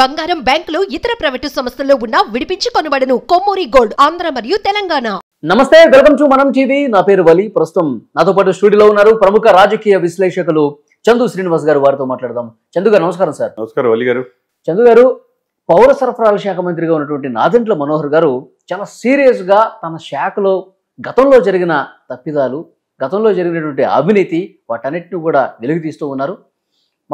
బంగారం బ్యాంకులు ఇతర ప్రైవేటు సంస్థల్లో ఉన్న విడిపించి కొనబడను కొమ్మూరి గోల్డ్ ఆంధ్ర మరియు తెలంగాణ నమస్తే వెల్కమ్ టు మనం టీవీ నా పేరు వలి ప్రస్తుతం నాతో పాటు స్టూడియోలో ఉన్నారు ప్రముఖ రాజకీయ విశ్లేషకులు చందు శ్రీనివాస్ గారు వారితో మాట్లాడదాం చందు గారు నమస్కారం సార్ నమస్కారం వలి గారు చందు గారు పౌర సరఫరాల శాఖ మంత్రిగా ఉన్నటువంటి నాదెంట్ల మనోహర్ గారు చాలా సీరియస్గా తన శాఖలో గతంలో జరిగిన తప్పిదాలు గతంలో జరిగినటువంటి అవినీతి వాటన్నిటిని కూడా తీస్తూ ఉన్నారు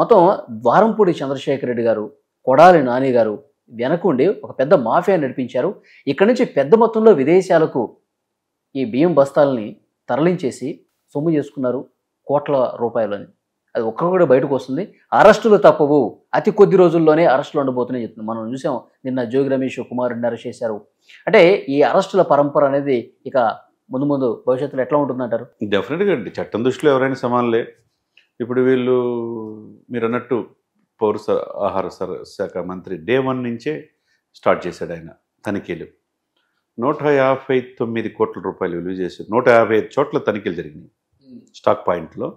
మొత్తం ద్వారంపూడి చంద్రశేఖర్ రెడ్డి గారు కొడాలి నాని గారు వెనకుండి ఒక పెద్ద మాఫియా నడిపించారు ఇక్కడి నుంచి పెద్ద మొత్తంలో విదేశాలకు ఈ బియ్యం బస్తాలని తరలించేసి సొమ్ము చేసుకున్నారు కోట్ల రూపాయలని అది ఒక్కొక్కటి కూడా బయటకు వస్తుంది అరెస్టులు తప్పవు అతి కొద్ది రోజుల్లోనే అరెస్టులు ఉండబోతున్నాయి చెప్తున్నాం మనం చూసాం నిన్న జోగి రమేష్ కుమార్ రెడ్డి చేశారు అంటే ఈ అరెస్టుల పరంపర అనేది ఇక ముందు ముందు భవిష్యత్తులో ఎట్లా ఉంటుందంటారు డెఫినెట్గా చట్టం దృష్టిలో ఎవరైనా సమానలే ఇప్పుడు వీళ్ళు మీరు అన్నట్టు పౌర ఆహార శాఖ మంత్రి డే వన్ నుంచే స్టార్ట్ చేశాడు ఆయన తనిఖీలు నూట యాభై తొమ్మిది కోట్ల రూపాయలు విలువ చేసి నూట యాభై ఐదు చోట్ల తనిఖీలు జరిగినాయి స్టాక్ పాయింట్లో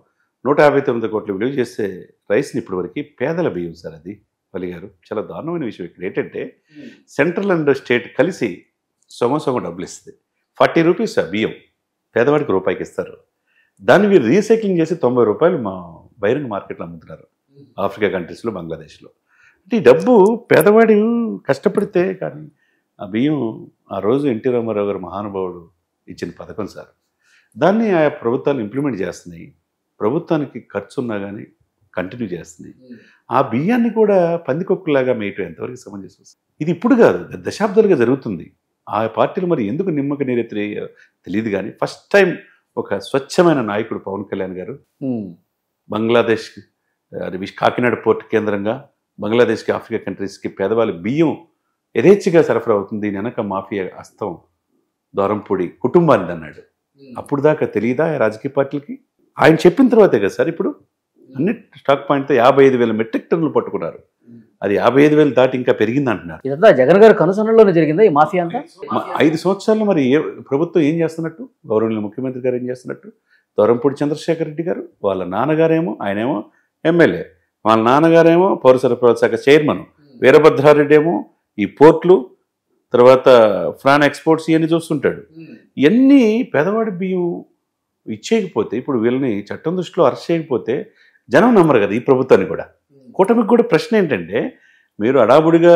నూట యాభై తొమ్మిది కోట్లు విలువ చేసే రైస్ని ఇప్పటివరకు పేదల బియ్యం సార్ అది పలిగారు చాలా దారుణమైన విషయం ఇక్కడ ఏంటంటే సెంట్రల్ అండ్ స్టేట్ కలిసి సొమ సొమ డబ్బులు ఇస్తుంది ఫార్టీ రూపీస్ ఆ బియ్యం పేదవాడికి రూపాయికి ఇస్తారు దాన్ని వీరు రీసైక్లింగ్ చేసి తొంభై రూపాయలు మా బహిరంగ మార్కెట్లో అమ్ముతున్నారు ఆఫ్రికా కంట్రీస్లో బంగ్లాదేశ్లో అంటే ఈ డబ్బు పేదవాడు కష్టపడితే కానీ ఆ బియ్యం ఆ రోజు ఎన్టీ రామారావు గారు మహానుభావుడు ఇచ్చిన పథకం సార్ దాన్ని ఆయా ప్రభుత్వాలు ఇంప్లిమెంట్ చేస్తున్నాయి ప్రభుత్వానికి ఖర్చు ఉన్నా కానీ కంటిన్యూ చేస్తున్నాయి ఆ బియ్యాన్ని కూడా పందికొక్కులాగా మేయటం ఎంతవరకు సమంజసం ఇది ఇప్పుడు కాదు దశాబ్దాలుగా జరుగుతుంది ఆ పార్టీలు మరి ఎందుకు నిమ్మక నీరెత్తి తెలియదు కానీ ఫస్ట్ టైం ఒక స్వచ్ఛమైన నాయకుడు పవన్ కళ్యాణ్ గారు బంగ్లాదేశ్ విష్ కాకినాడ పోర్ట్ కేంద్రంగా బంగ్లాదేశ్కి ఆఫ్రికా కంట్రీస్కి పేదవాళ్ళ బియ్యం యథేచ్ఛగా సరఫరా అవుతుంది వెనక మాఫియా అస్తం దూరంపూడి కుటుంబాన్ని అన్నాడు అప్పుడు దాకా తెలియదా రాజకీయ పార్టీలకి ఆయన చెప్పిన తర్వాతే కదా సార్ ఇప్పుడు అన్ని స్టాక్ పాయింట్తో యాభై ఐదు వేల మెట్రిక్ టన్నులు పట్టుకున్నారు అది యాభై ఐదు వేలు దాటి ఇంకా పెరిగింది అంటున్నారు ఇదంతా జగన్ గారు కనుసనలోనే జరిగిందా ఈ మాఫియా అంతా ఐదు సంవత్సరాలు మరి ఏ ప్రభుత్వం ఏం చేస్తున్నట్టు గౌరవనీయ ముఖ్యమంత్రి గారు ఏం చేస్తున్నట్టు దూరంపూడి చంద్రశేఖర్ రెడ్డి గారు వాళ్ళ నాన్నగారేమో ఆయనేమో ఎమ్మెల్యే వాళ్ళ నాన్నగారేమో పౌర సరఫరా శాఖ చైర్మన్ వీరభద్రారెడ్డి ఏమో ఈ పోర్ట్లు తర్వాత ఫ్రాన్ ఎక్స్పోర్ట్స్ ఇవన్నీ చూస్తుంటాడు ఇవన్నీ పెదవాడి బియ్యం ఇచ్చేయకపోతే ఇప్పుడు వీళ్ళని చట్టం దృష్టిలో అరెస్ట్ చేయకపోతే జనం నమ్మరు కదా ఈ ప్రభుత్వాన్ని కూడా కూటమికి కూడా ప్రశ్న ఏంటంటే మీరు అడాబుడిగా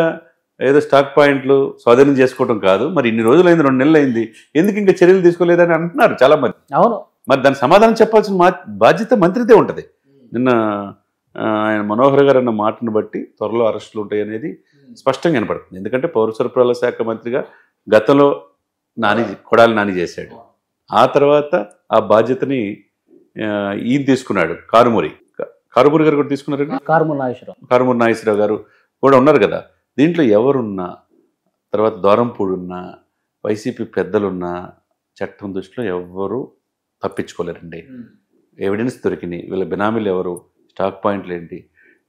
ఏదో స్టాక్ పాయింట్లు స్వాధీనం చేసుకోవటం కాదు మరి ఇన్ని రోజులైంది రెండు నెలలు అయింది ఎందుకు ఇంకా చర్యలు తీసుకోలేదని అంటున్నారు చాలా మంది అవును మరి దాని సమాధానం చెప్పాల్సిన బాధ్యత మంత్రిదే ఉంటుంది నిన్న ఆయన మనోహర్ గారు అన్న మాటను బట్టి త్వరలో అరెస్టులు ఉంటాయి అనేది hmm. స్పష్టంగా కనపడుతుంది ఎందుకంటే పౌర సరఫరాల శాఖ మంత్రిగా గతంలో నాని hmm. కొడాలి నాని చేశాడు hmm. ఆ తర్వాత ఆ బాధ్యతని ఈయన తీసుకున్నాడు కారుమూరి కారుమూరి గారు కూడా తీసుకున్నారు కారుమూరి నాగేశ్వరరావు కారుమూరి నాగేశ్వరరావు గారు కూడా ఉన్నారు కదా దీంట్లో ఎవరున్నా తర్వాత ఉన్నా వైసీపీ పెద్దలున్నా చట్టం దృష్టిలో ఎవ్వరూ తప్పించుకోలేరండి ఎవిడెన్స్ దొరికినాయి వీళ్ళ బినామీలు ఎవరు స్టాక్ పాయింట్లు ఏంటి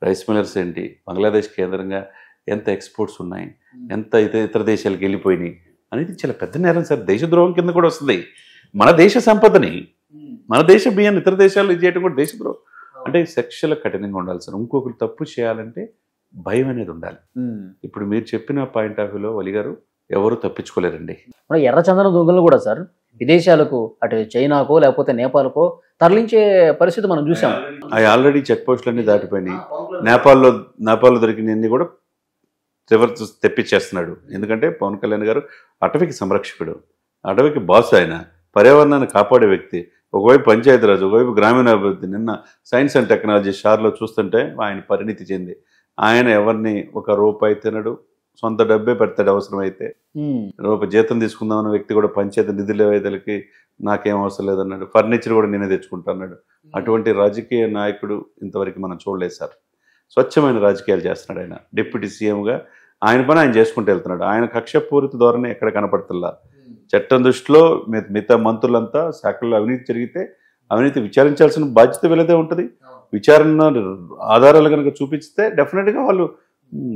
రైస్ మిల్లర్స్ ఏంటి బంగ్లాదేశ్ కేంద్రంగా ఎంత ఎక్స్పోర్ట్స్ ఉన్నాయి ఎంత ఇతర ఇతర దేశాలకు వెళ్ళిపోయినాయి అనేది చాలా పెద్ద నేరం సార్ దేశద్రోహం కింద కూడా వస్తుంది మన దేశ సంపదని మన దేశ బియ్యాన్ని ఇతర దేశాలు చేయడం కూడా దేశద్రోహం అంటే శిక్షలు కఠినంగా ఉండాలి సార్ ఇంకొకరు తప్పు చేయాలంటే భయం అనేది ఉండాలి ఇప్పుడు మీరు చెప్పిన పాయింట్ ఆఫ్ వ్యూలో వలిగారు ఎవరు తప్పించుకోలేరండి ఎర్ర చందన దొంగలు కూడా సార్ విదేశాలకు అటు చైనాకో లేకపోతే నేపాల్కో తరలించే పరిస్థితి మనం చూసాం అవి ఆల్రెడీ చెక్ పోస్టులన్నీ దాటిపోయినాయి నేపాల్లో నేపాల్లో దొరికినన్ని కూడా రివర్స్ తెప్పించేస్తున్నాడు ఎందుకంటే పవన్ కళ్యాణ్ గారు అటవీకి సంరక్షకుడు అటవీకి బాస్ ఆయన పర్యావరణాన్ని కాపాడే వ్యక్తి ఒకవైపు పంచాయతీరాజ్ ఒకవైపు గ్రామీణాభివృద్ధి నిన్న సైన్స్ అండ్ టెక్నాలజీ షార్లో చూస్తుంటే ఆయన పరిణితి చెంది ఆయన ఎవరిని ఒక రూపాయి తినడు సొంత డబ్బే పెడతాడు అవసరమైతే ఒక జీతం అన్న వ్యక్తి కూడా పంచాయత నిధుల వేదలకి నాకేం అవసరం లేదన్నాడు ఫర్నిచర్ కూడా నేనే తెచ్చుకుంటాన్నాడు అటువంటి రాజకీయ నాయకుడు ఇంతవరకు మనం చూడలేదు సార్ స్వచ్ఛమైన రాజకీయాలు చేస్తున్నాడు ఆయన డిప్యూటీ సీఎంగా ఆయన పని ఆయన చేసుకుంటూ వెళ్తున్నాడు ఆయన కక్షపూరిత ధోరణి ఎక్కడ కనపడుతుందా చట్టం దృష్టిలో మిగతా మంత్రులంతా శాఖల్లో అవినీతి జరిగితే అవినీతి విచారించాల్సిన బాధ్యత వీళ్ళదే ఉంటుంది విచారణ ఆధారాలు కనుక చూపిస్తే డెఫినెట్గా వాళ్ళు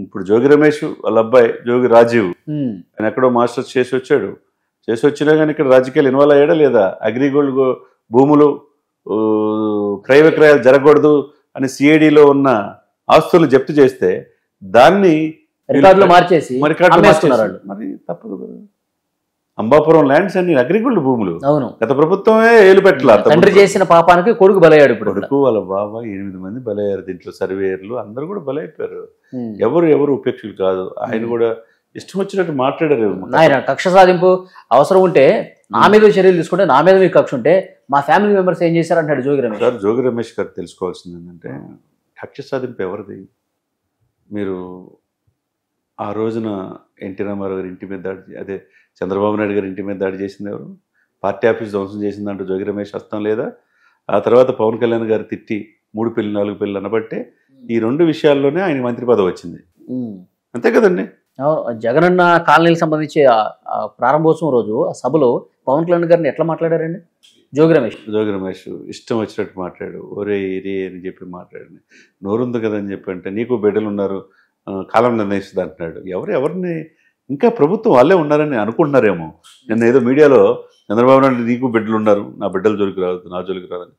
ఇప్పుడు జోగి రమేష్ వాళ్ళ అబ్బాయి జోగి రాజీవ్ ఆయన ఎక్కడో మాస్టర్స్ చేసి వచ్చాడు చేసి వచ్చినా కానీ ఇక్కడ రాజకీయాలు ఇన్వాల్వ్ అయ్యాడా లేదా అగ్రిగోల్డ్ భూములు క్రయ విక్రయాలు జరగకూడదు అని సిఐడిలో ఉన్న ఆస్తులు జప్తు చేస్తే దాన్ని మార్చేసి మరి తప్పదు కదా అంబాపురం ల్యాండ్స్ అన్ని అగ్రికల్చర్ భూములు అవును గత ప్రభుత్వమే ఏలు పెట్టాల తండ్రి చేసిన పాపానికి కొడుకు బలయ్యాడు కొడుకు వాళ్ళ బాబా ఎనిమిది మంది బలయ్యారు దీంట్లో సర్వేయర్లు అందరూ కూడా బలైపోయారు ఎవరు ఎవరు ఉపేక్షలు కాదు ఆయన కూడా ఇష్టం వచ్చినట్టు మాట్లాడారు ఆయన కక్ష సాధింపు అవసరం ఉంటే నా మీద చర్యలు తీసుకుంటే నా మీద మీకు కక్ష ఉంటే మా ఫ్యామిలీ మెంబర్స్ ఏం చేశారు అంటాడు జోగి రమేష్ సార్ జోగి రమేష్ గారు తెలుసుకోవాల్సింది ఏంటంటే కక్ష సాధింపు ఎవరిది మీరు ఆ రోజున ఎన్టీ రామారావు గారి ఇంటి మీద అదే చంద్రబాబు నాయుడు గారి ఇంటి మీద దాడి చేసింది ఎవరు పార్టీ ఆఫీస్ ధ్వంసం చేసింది అంటూ జోగి రమేష్ అస్తం లేదా ఆ తర్వాత పవన్ కళ్యాణ్ గారు తిట్టి మూడు పెళ్లి నాలుగు పెళ్లి అనబట్టే ఈ రెండు విషయాల్లోనే ఆయన మంత్రి పదవి వచ్చింది అంతే కదండి జగనన్న కాలనీకి సంబంధించి ప్రారంభోత్సవం రోజు సభలో పవన్ కళ్యాణ్ గారిని ఎట్లా మాట్లాడారండి జోగి రమేష్ జోగి రమేష్ ఇష్టం వచ్చినట్టు మాట్లాడు ఒరే ఇరే అని చెప్పి మాట్లాడి నోరుంది కదని చెప్పి అంటే నీకు బిడ్డలు ఉన్నారు కాలం నిర్ణయిస్తుంది అంటున్నాడు ఎవరు ఎవరిని ఇంకా ప్రభుత్వం వాళ్ళే ఉన్నారని అనుకుంటున్నారేమో నిన్న ఏదో మీడియాలో చంద్రబాబు నాయుడు నీకు బిడ్డలు ఉన్నారు నా బిడ్డలు జోలికి రావద్దు నా జోలికి రాదని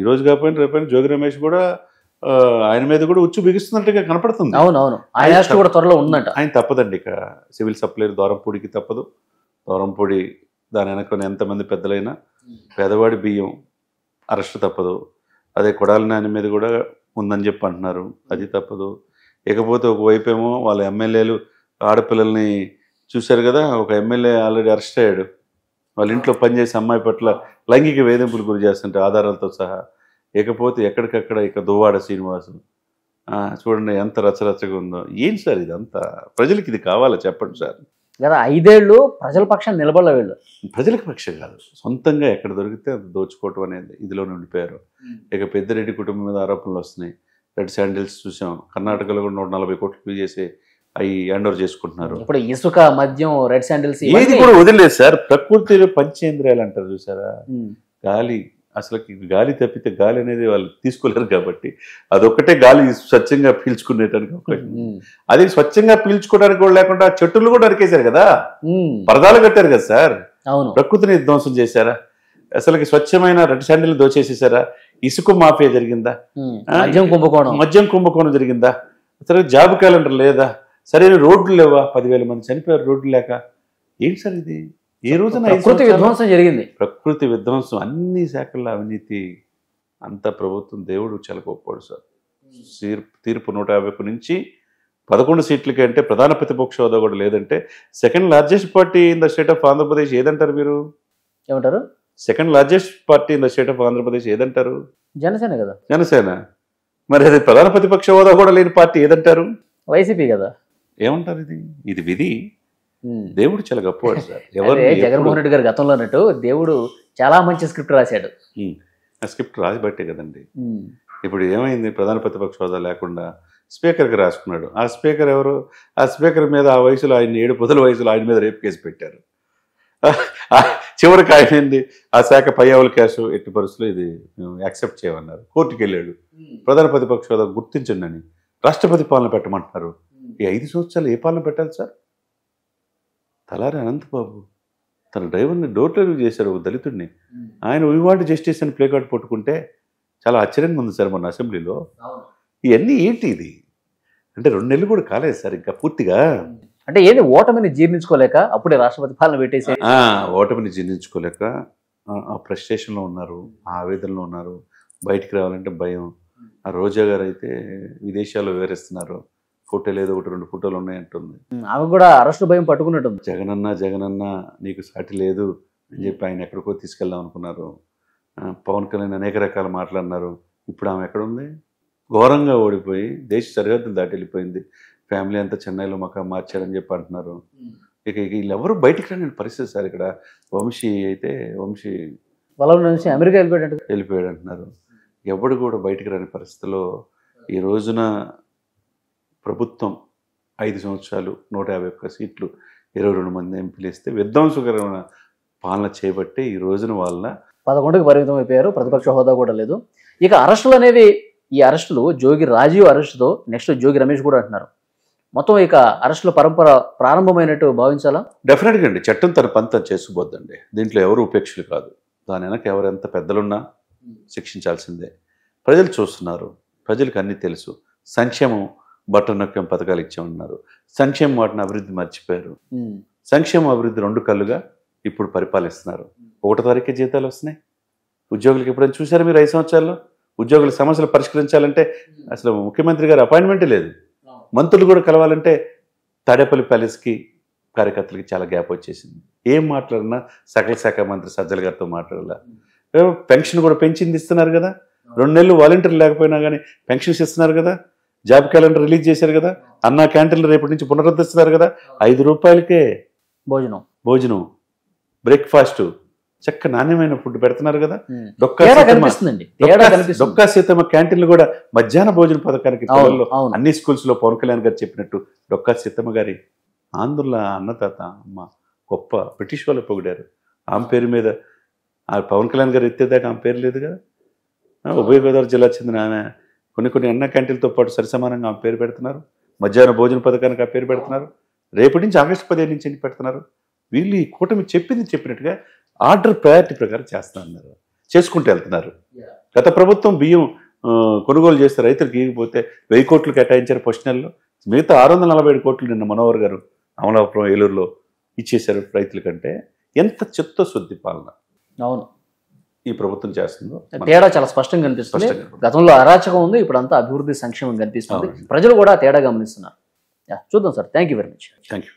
ఈ రోజు కాకపోయినా రేపైనా జోగి రమేష్ కూడా ఆయన మీద కూడా ఉచ్చు బిగిస్తున్నట్టుగా కనపడుతుంది అవునవును ఆయన కూడా త్వరలో ఉందంట ఆయన తప్పదండి ఇక సివిల్ సప్లైర్ దూరంపూడికి తప్పదు దూరంపూడి దాని వెనక ఎంతమంది పెద్దలైనా పేదవాడి బియ్యం అరెస్ట్ తప్పదు అదే కొడాల నాని మీద కూడా ఉందని చెప్పి అంటున్నారు అది తప్పదు ఇకపోతే ఒకవైపు ఏమో వాళ్ళ ఎమ్మెల్యేలు ఆడపిల్లల్ని చూశారు కదా ఒక ఎమ్మెల్యే ఆల్రెడీ అరెస్ట్ అయ్యాడు వాళ్ళ ఇంట్లో పనిచేసే అమ్మాయి పట్ల లైంగిక వేధింపులు గురి చేస్తుంటే ఆధారాలతో సహా ఇకపోతే ఎక్కడికక్కడ ఇక దువ్వాడ శ్రీనివాసు చూడండి ఎంత రచరచగా ఉందో ఏం సార్ ఇదంతా ప్రజలకి ఇది కావాలా చెప్పండి సార్ లేదా ఐదేళ్ళు ప్రజల పక్షం నిలబడలే వీళ్ళు ప్రజలకు పక్షం కాదు సొంతంగా ఎక్కడ దొరికితే అంత దోచుకోవటం అనేది ఇదిలోనే ఉండిపోయారు ఇక పెద్దిరెడ్డి కుటుంబం మీద ఆరోపణలు వస్తున్నాయి రెడ్ శాండిల్స్ చూసాం కర్ణాటకలో కూడా నూట నలభై కోట్లు చేసే అవి హ్యాండ్ ఓవర్ చేసుకుంటున్నారు ఇప్పుడు ఇసుక మద్యం రెడ్ శాండిల్స్ ఏది కూడా వదిలేదు సార్ ప్రకృతిలో పంచేంద్రియాలు అంటారు చూసారా గాలి అసలు గాలి తప్పితే గాలి అనేది వాళ్ళు తీసుకోలేరు కాబట్టి అదొక్కటే గాలి స్వచ్ఛంగా పీల్చుకునేటానికి అది స్వచ్ఛంగా పీల్చుకోవడానికి కూడా లేకుండా చెట్టులు కూడా నరికేశారు కదా పరదాలు కట్టారు కదా సార్ ప్రకృతిని ధ్వంసం చేశారా అసలుకి స్వచ్ఛమైన రెడ్ శాండిల్ దోచేసేసారా ఇసుక మాఫియా జరిగిందా మద్యం కుంభకోణం మద్యం కుంభకోణం జరిగిందా అసలు జాబ్ క్యాలెండర్ లేదా సరైన రోడ్లు లేవా పదివేల మంది చనిపోయారు రోడ్లు లేక ఏంటి సార్ ఇది ఏ రోజున ప్రకృతి విధ్వంసం జరిగింది ప్రకృతి విధ్వంసం అన్ని శాఖల్లో అవినీతి అంత ప్రభుత్వం దేవుడు చెలకొప్పాడు సార్ తీర్పు నూట యాభై నుంచి పదకొండు సీట్లకి అంటే ప్రధాన ప్రతిపక్ష హోదా కూడా లేదంటే second largest party in the state of Andhra Pradesh ఏదంటారు మీరు ఏమంటారు second largest party in the state of Andhra Pradesh ఏదంటారు జనసేన కదా జనసేన మరి అది ప్రధాన ప్రతిపక్ష హోదా కూడా లేని పార్టీ ఏదంటారు వైసీపీ కదా ఏమంటారు ఇది ఇది విధి దేవుడు చాలా గొప్పవాడు సార్ ఎవరు జగన్మోహన్ రెడ్డి గారు గతంలో అన్నట్టు దేవుడు చాలా మంచి స్క్రిప్ట్ రాశాడు ఆ స్క్రిప్ట్ రాసి బట్టే కదండి ఇప్పుడు ఏమైంది ప్రధాన ప్రతిపక్ష హోదా లేకుండా స్పీకర్కి రాసుకున్నాడు ఆ స్పీకర్ ఎవరు ఆ స్పీకర్ మీద ఆ వయసులో ఆయన ఏడు పొదల వయసులో ఆయన మీద రేపు కేసు పెట్టారు చివరికి ఏంది ఆ శాఖ పై అవల కేసు ఎట్టి పరిస్థితులు ఇది యాక్సెప్ట్ చేయమన్నారు కోర్టుకి వెళ్ళాడు ప్రధాన ప్రతిపక్ష హోదా గుర్తించండి అని రాష్ట్రపతి పాలన పెట్టమంటున్నారు ఈ ఐదు సంవత్సరాలు ఏ పాలన పెట్టాలి సార్ తలారి అనంతబాబు తన డ్రైవర్ని డోర్ డెలివరీ చేశారు ఒక దళితుడిని ఆయన వివాడ్ జస్టిస్ అని ప్లే కార్డ్ పట్టుకుంటే చాలా ఆశ్చర్యంగా ఉంది సార్ మన అసెంబ్లీలో ఇవన్నీ ఏంటి ఇది అంటే రెండు నెలలు కూడా కాలేదు సార్ ఇంకా పూర్తిగా అంటే ఏది ఓటమిని జీర్ణించుకోలేక అప్పుడే రాష్ట్రపతి పాలన పెట్టేసి ఓటమిని జీర్ణించుకోలేక ఆ ఫ్రస్ట్రేషన్లో ఉన్నారు ఆ ఆవేదనలో ఉన్నారు బయటికి రావాలంటే భయం ఆ రోజా గారు అయితే విదేశాల్లో వివరిస్తున్నారు ఫోటోలు ఏదో ఒకటి రెండు ఫోటోలు ఉన్నాయంటుంది ఆమె కూడా అరెస్ట్ భయం పట్టుకున్నట్టుంది జగనన్న జగనన్న నీకు సాటి లేదు అని చెప్పి ఆయన ఎక్కడికో తీసుకెళ్దాం అనుకున్నారు పవన్ కళ్యాణ్ అనేక రకాల మాట్లాడినారు ఇప్పుడు ఆమె ఎక్కడుంది ఘోరంగా ఓడిపోయి దేశ సరిహద్దులు దాటి వెళ్ళిపోయింది ఫ్యామిలీ అంతా చెన్నైలో మాకు మార్చారని చెప్పి అంటున్నారు ఇక వీళ్ళెవరు బయటికి రాని పరిస్థితి సార్ ఇక్కడ వంశీ అయితే వంశీ వాళ్ళ నుంచి అమెరికా వెళ్ళిపోయాడు వెళ్ళిపోయాడు అంటున్నారు ఎవడు కూడా బయటికి రాని పరిస్థితిలో ఈ రోజున ప్రభుత్వం ఐదు సంవత్సరాలు నూట యాభై ఒక్క సీట్లు ఇరవై రెండు మంది ఎంపీలు ఇస్తే విధ్వంసకరమైన పాలన చేపట్టే ఈ రోజున వాళ్ళ పదకొండుకు పరిమితం అయిపోయారు ప్రతిపక్ష హోదా కూడా లేదు ఇక అరెస్టులు అనేవి ఈ అరెస్టులు జోగి రాజీవ్ అరెస్టుతో నెక్స్ట్ జోగి రమేష్ కూడా అంటున్నారు మొత్తం ఇక అరెస్టుల పరంపర ప్రారంభమైనట్టు భావించాలా డెఫినెట్గా అండి చట్టం తన పని తను చేసుకోబోద్దండి దీంట్లో ఎవరు ఉపేక్షలు కాదు దాని వెనక ఎవరెంత పెద్దలున్నా శిక్షించాల్సిందే ప్రజలు చూస్తున్నారు ప్రజలకు అన్నీ తెలుసు సంక్షేమం బట్ట నొక్కం పథకాలు ఇచ్చామన్నారు సంక్షేమ వాటిని అభివృద్ధి మర్చిపోయారు సంక్షేమ అభివృద్ధి రెండు కళ్ళుగా ఇప్పుడు పరిపాలిస్తున్నారు ఒకటో తారీఖే జీతాలు వస్తున్నాయి ఉద్యోగులకు ఎప్పుడైనా చూసారా మీరు ఐదు సంవత్సరాల్లో ఉద్యోగుల సమస్యలు పరిష్కరించాలంటే అసలు ముఖ్యమంత్రి గారు అపాయింట్మెంట్ లేదు మంత్రులు కూడా కలవాలంటే తాడేపల్లి ప్యాలెస్కి కార్యకర్తలకి చాలా గ్యాప్ వచ్చేసింది ఏం మాట్లాడినా సకల శాఖ మంత్రి సజ్జల గారితో మాట్లాడాల పెన్షన్ కూడా పెంచింది ఇస్తున్నారు కదా రెండు నెలలు వాలంటీర్లు లేకపోయినా కానీ పెన్షన్స్ ఇస్తున్నారు కదా జాబ్ క్యాలెండర్ రిలీజ్ చేశారు కదా అన్న క్యాంటీన్లు రేపటి నుంచి పునరుద్ధరిస్తారు కదా ఐదు రూపాయలకే భోజనం భోజనం బ్రేక్ఫాస్ట్ చక్క నాణ్యమైన ఫుడ్ పెడుతున్నారు కదా డొక్కా సీతమ్మ క్యాంటీన్లు కూడా మధ్యాహ్న భోజన పథకానికి అన్ని స్కూల్స్ లో పవన్ కళ్యాణ్ గారు చెప్పినట్టు డొక్కా సీతమ్మ గారి ఆంధ్రుల అన్నతాత అమ్మ గొప్ప బ్రిటిష్ వాళ్ళు పొగిడారు ఆమె పేరు మీద ఆ పవన్ కళ్యాణ్ గారు ఎత్తేదాకా ఆమె పేరు లేదు కదా ఉభయ గోదావరి జిల్లా చెందిన ఆమె కొన్ని కొన్ని అన్న క్యాంటీన్లతో పాటు సరిసమానంగా ఆమె పేరు పెడుతున్నారు మధ్యాహ్న భోజన పథకానికి ఆ పేరు పెడుతున్నారు రేపటి నుంచి ఆగస్టు పదిహేను నుంచి ఎన్ని పెడుతున్నారు వీళ్ళు ఈ కూటమి చెప్పింది చెప్పినట్టుగా ఆర్డర్ ప్రయారిటీ ప్రకారం చేస్తున్నారు చేసుకుంటూ వెళ్తున్నారు గత ప్రభుత్వం బియ్యం కొనుగోలు చేస్తే రైతులు గీయకపోతే వెయ్యి కోట్లు కేటాయించారు ఫస్ట్ నెలలో మిగతా ఆరు వందల నలభై ఏడు కోట్లు నిన్న మనోహర్ గారు అమలాపురం ఏలూరులో ఇచ్చేశారు రైతుల కంటే ఎంత చిత్తశుద్ధి పాలన అవును ఈ ప్రభుత్వం చేస్తుందో తేడా చాలా స్పష్టంగా కనిపిస్తుంది గతంలో అరాచకం ఉంది ఇప్పుడు అంతా అభివృద్ధి సంక్షేమం కనిపిస్తుంది ప్రజలు కూడా తేడా గమనిస్తున్నారు చూద్దాం sir thank you very much thank you